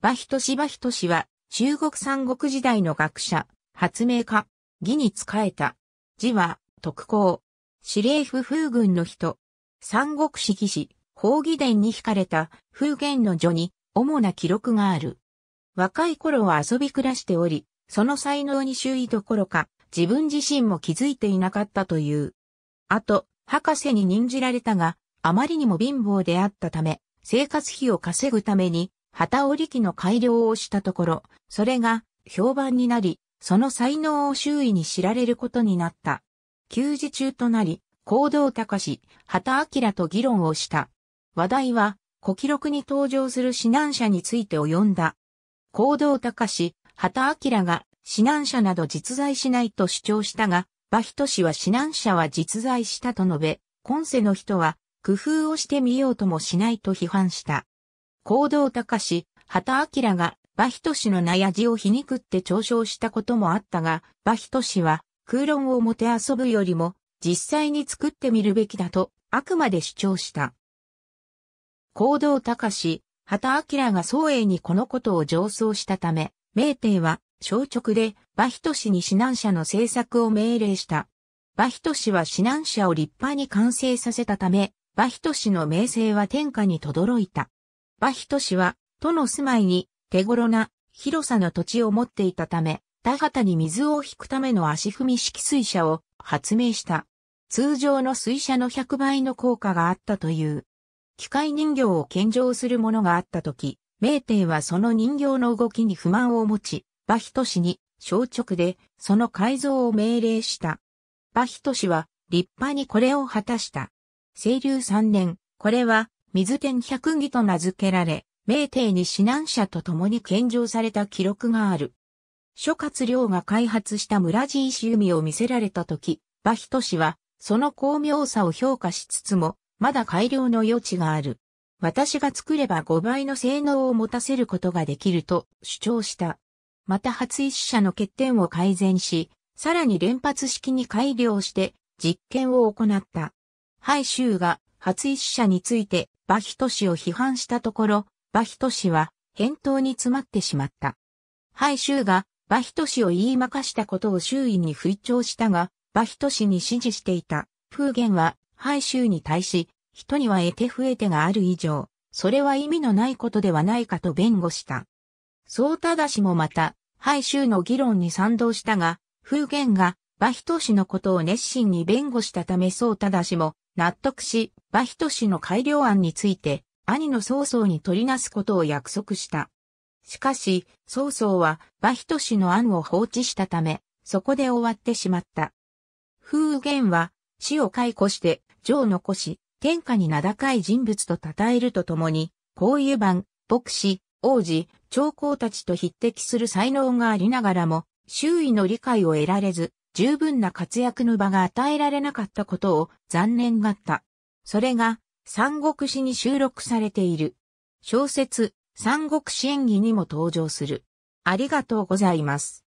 馬人志馬人氏は、中国三国時代の学者、発明家、義に仕えた。字は、特攻。司令府風軍の人。三国史義士、法義伝に惹かれた風源の序に、主な記録がある。若い頃は遊び暮らしており、その才能に周囲どころか、自分自身も気づいていなかったという。あと、博士に任じられたが、あまりにも貧乏であったため、生活費を稼ぐために、旗織機の改良をしたところ、それが評判になり、その才能を周囲に知られることになった。休時中となり、行動高し、畑明と議論をした。話題は、古記録に登場する指南者について及んだ。行動高し、畑明が指南者など実在しないと主張したが、馬人氏は指南者は実在したと述べ、今世の人は工夫をしてみようともしないと批判した。行動高し、畑明が馬人氏の悩じを皮肉って嘲笑したこともあったが、馬人氏は空論をもて遊ぶよりも実際に作ってみるべきだとあくまで主張した。行動高し、畑明が宗英にこのことを上奏したため、明帝は、小直で、馬人氏に指南者の制作を命令した。馬人氏は指南者を立派に完成させたため、馬人氏の名声は天下に轟いた。バヒト氏は、都の住まいに手頃な広さの土地を持っていたため、田畑に水を引くための足踏み式水車を発明した。通常の水車の100倍の効果があったという。機械人形を献上するものがあった時、明帝はその人形の動きに不満を持ち、バヒト氏に小直でその改造を命令した。バヒト氏は立派にこれを果たした。清流3年、これは水天百儀と名付けられ、明帝に指南者と共に献上された記録がある。諸葛亮が開発した村地石弓を見せられた時、馬人氏は、その巧妙さを評価しつつも、まだ改良の余地がある。私が作れば5倍の性能を持たせることができると主張した。また初一社の欠点を改善し、さらに連発式に改良して実験を行った。ハイシューが初一社についてバヒト氏を批判したところ、バヒト氏は返答に詰まってしまった。ハイ州がバヒト氏を言いまかしたことを周囲に吹聴したが、バヒト氏に支持していた。風ーゲンはハイ州に対し、人には得手不得手がある以上、それは意味のないことではないかと弁護した。そうただしもまた、ハイ州の議論に賛同したが、風ーがバヒト氏のことを熱心に弁護したためそうただしも納得し、馬人氏の改良案について、兄の曹操に取りなすことを約束した。しかし、曹操は馬人氏の案を放置したため、そこで終わってしまった。風言は、死を解雇して、情を残し、天下に名高い人物と称えるとともに、こういう番、牧師、王子、長公たちと匹敵する才能がありながらも、周囲の理解を得られず、十分な活躍の場が与えられなかったことを残念がった。それが、三国志に収録されている。小説、三国志演義にも登場する。ありがとうございます。